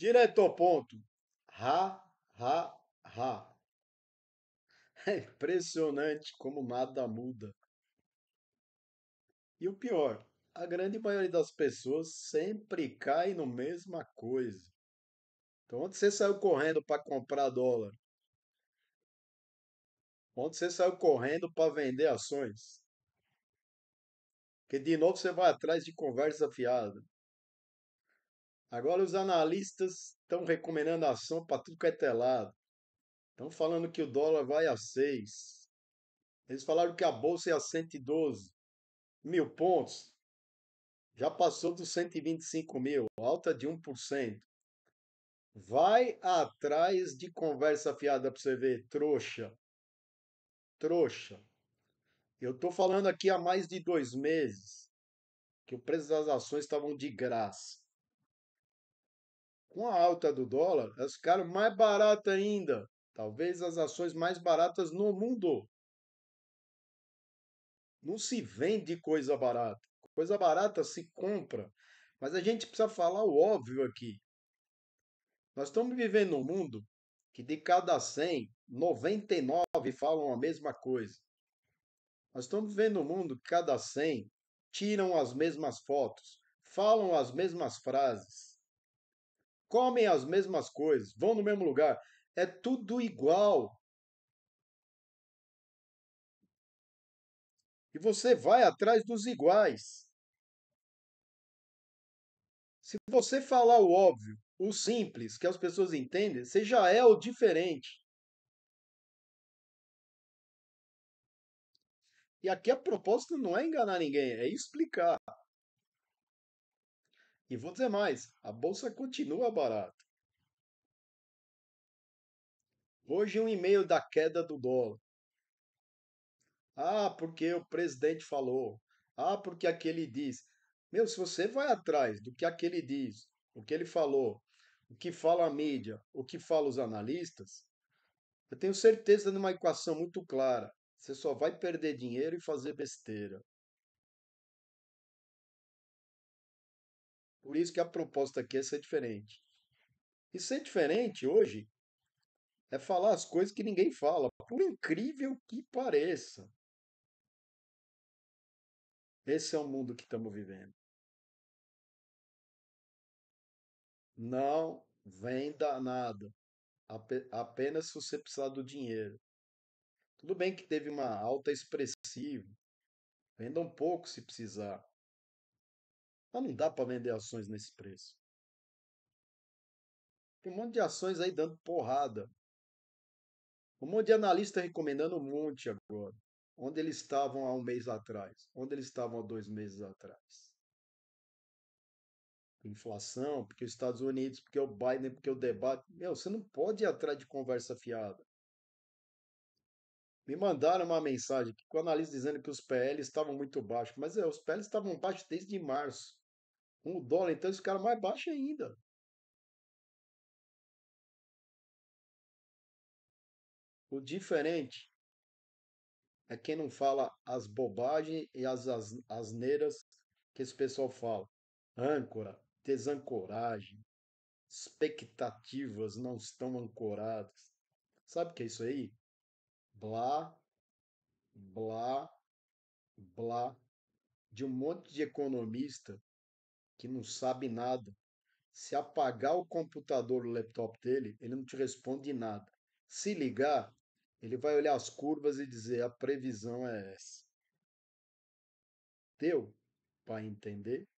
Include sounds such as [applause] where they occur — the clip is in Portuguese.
Direto ao ponto. Ha, ha, ha. [laughs] É impressionante como nada muda. E o pior, a grande maioria das pessoas sempre cai no mesma coisa. Então, onde você saiu correndo para comprar dólar? Onde você saiu correndo para vender ações? Que de novo você vai atrás de conversa fiada. Agora os analistas estão recomendando ação para tudo que é telado. Estão falando que o dólar vai a 6. Eles falaram que a bolsa é a 112 mil pontos. Já passou dos 125 mil, alta de 1%. Vai atrás de conversa fiada para você ver, trouxa. Trouxa. Eu estou falando aqui há mais de dois meses que o preço das ações estavam de graça. Com a alta do dólar, elas ficaram mais baratas ainda. Talvez as ações mais baratas no mundo. Não se vende coisa barata. Coisa barata se compra. Mas a gente precisa falar o óbvio aqui. Nós estamos vivendo um mundo que de cada 100, 99 falam a mesma coisa. Nós estamos vivendo um mundo que cada 100 tiram as mesmas fotos, falam as mesmas frases comem as mesmas coisas, vão no mesmo lugar, é tudo igual. E você vai atrás dos iguais. Se você falar o óbvio, o simples, que as pessoas entendem, você já é o diferente. E aqui a proposta não é enganar ninguém, é explicar. E vou dizer mais: a bolsa continua barata. Hoje, um e-mail da queda do dólar. Ah, porque o presidente falou. Ah, porque aquele diz. Meu, se você vai atrás do que aquele diz, o que ele falou, o que fala a mídia, o que fala os analistas, eu tenho certeza de uma equação muito clara. Você só vai perder dinheiro e fazer besteira. Por isso que a proposta aqui é ser diferente. E ser diferente hoje é falar as coisas que ninguém fala, por incrível que pareça. Esse é o mundo que estamos vivendo. Não venda nada. Apenas se você precisar do dinheiro. Tudo bem que teve uma alta expressiva. Venda um pouco se precisar. Mas não dá para vender ações nesse preço. Tem um monte de ações aí dando porrada. Um monte de analista recomendando um monte agora. Onde eles estavam há um mês atrás? Onde eles estavam há dois meses atrás? Inflação, porque os Estados Unidos, porque o Biden, porque o debate. Meu, você não pode ir atrás de conversa fiada. Me mandaram uma mensagem que o analista dizendo que os PLs estavam muito baixos, mas é, os PLs estavam baixos desde março. Um dólar, então esse cara é mais baixo ainda. O diferente é quem não fala as bobagens e as asneiras que esse pessoal fala. Âncora, desancoragem, expectativas não estão ancoradas. Sabe o que é isso aí? Blá, blá, blá, de um monte de economista que não sabe nada, se apagar o computador, o laptop dele, ele não te responde nada. Se ligar, ele vai olhar as curvas e dizer: a previsão é essa. Deu para entender?